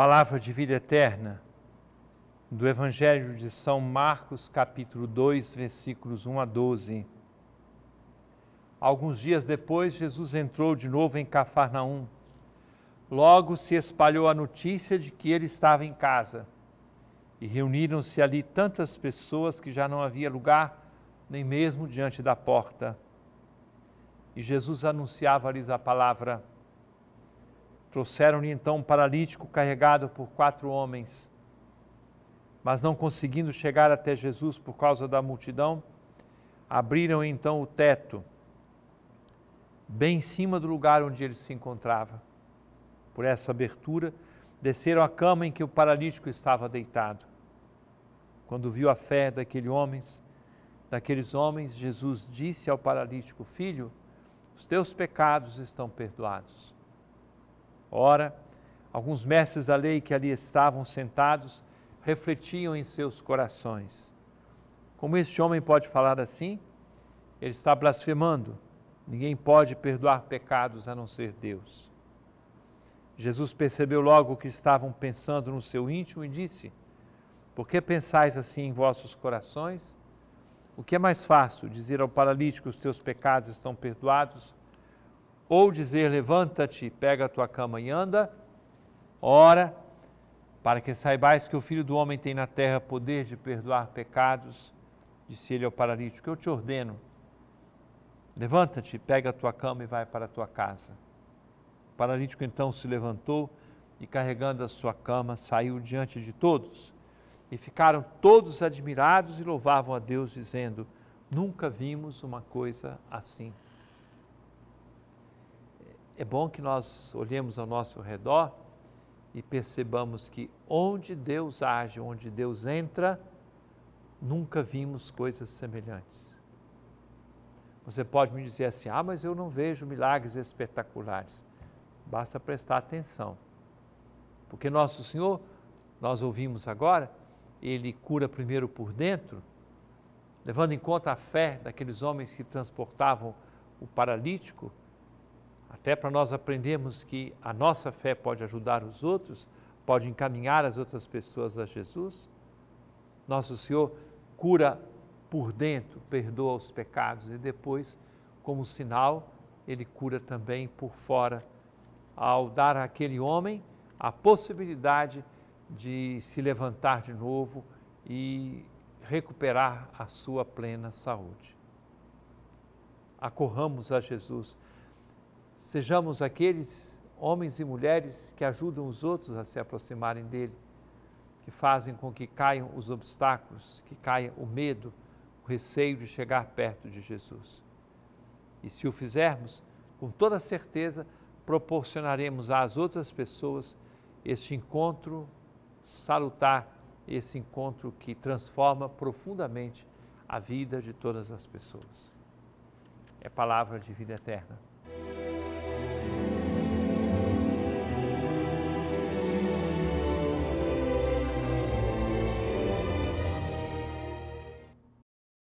palavra de vida eterna do Evangelho de São Marcos, capítulo 2, versículos 1 a 12. Alguns dias depois, Jesus entrou de novo em Cafarnaum. Logo se espalhou a notícia de que ele estava em casa. E reuniram-se ali tantas pessoas que já não havia lugar nem mesmo diante da porta. E Jesus anunciava-lhes a palavra. Trouxeram-lhe então um paralítico carregado por quatro homens. Mas não conseguindo chegar até Jesus por causa da multidão, abriram então o teto, bem em cima do lugar onde ele se encontrava. Por essa abertura, desceram a cama em que o paralítico estava deitado. Quando viu a fé daquele homens, daqueles homens, Jesus disse ao paralítico: Filho, os teus pecados estão perdoados. Ora, alguns mestres da lei que ali estavam sentados refletiam em seus corações: Como este homem pode falar assim? Ele está blasfemando. Ninguém pode perdoar pecados a não ser Deus. Jesus percebeu logo o que estavam pensando no seu íntimo e disse: Por que pensais assim em vossos corações? O que é mais fácil, dizer ao paralítico: Os teus pecados estão perdoados? ou dizer levanta-te, pega a tua cama e anda, ora, para que saibais que o Filho do Homem tem na terra poder de perdoar pecados, disse ele ao paralítico, eu te ordeno, levanta-te, pega a tua cama e vai para a tua casa. O paralítico então se levantou e carregando a sua cama saiu diante de todos. E ficaram todos admirados e louvavam a Deus, dizendo: Nunca vimos uma coisa assim. É bom que nós olhemos ao nosso redor e percebamos que onde Deus age, onde Deus entra, nunca vimos coisas semelhantes. Você pode me dizer assim: ah, mas eu não vejo milagres espetaculares. Basta prestar atenção, porque Nosso Senhor, nós ouvimos agora, ele cura primeiro por dentro, levando em conta a fé daqueles homens que transportavam o paralítico até para nós aprendermos que a nossa fé pode ajudar os outros, pode encaminhar as outras pessoas a Jesus. Nosso Senhor cura por dentro, perdoa os pecados e depois, como sinal, ele cura também por fora, ao dar àquele homem a possibilidade de se levantar de novo e recuperar a sua plena saúde. Acorramos a Jesus Sejamos aqueles homens e mulheres que ajudam os outros a se aproximarem dele, que fazem com que caiam os obstáculos, que caia o medo, o receio de chegar perto de Jesus. E se o fizermos, com toda certeza, proporcionaremos às outras pessoas este encontro salutar, esse encontro que transforma profundamente a vida de todas as pessoas. É palavra de vida eterna.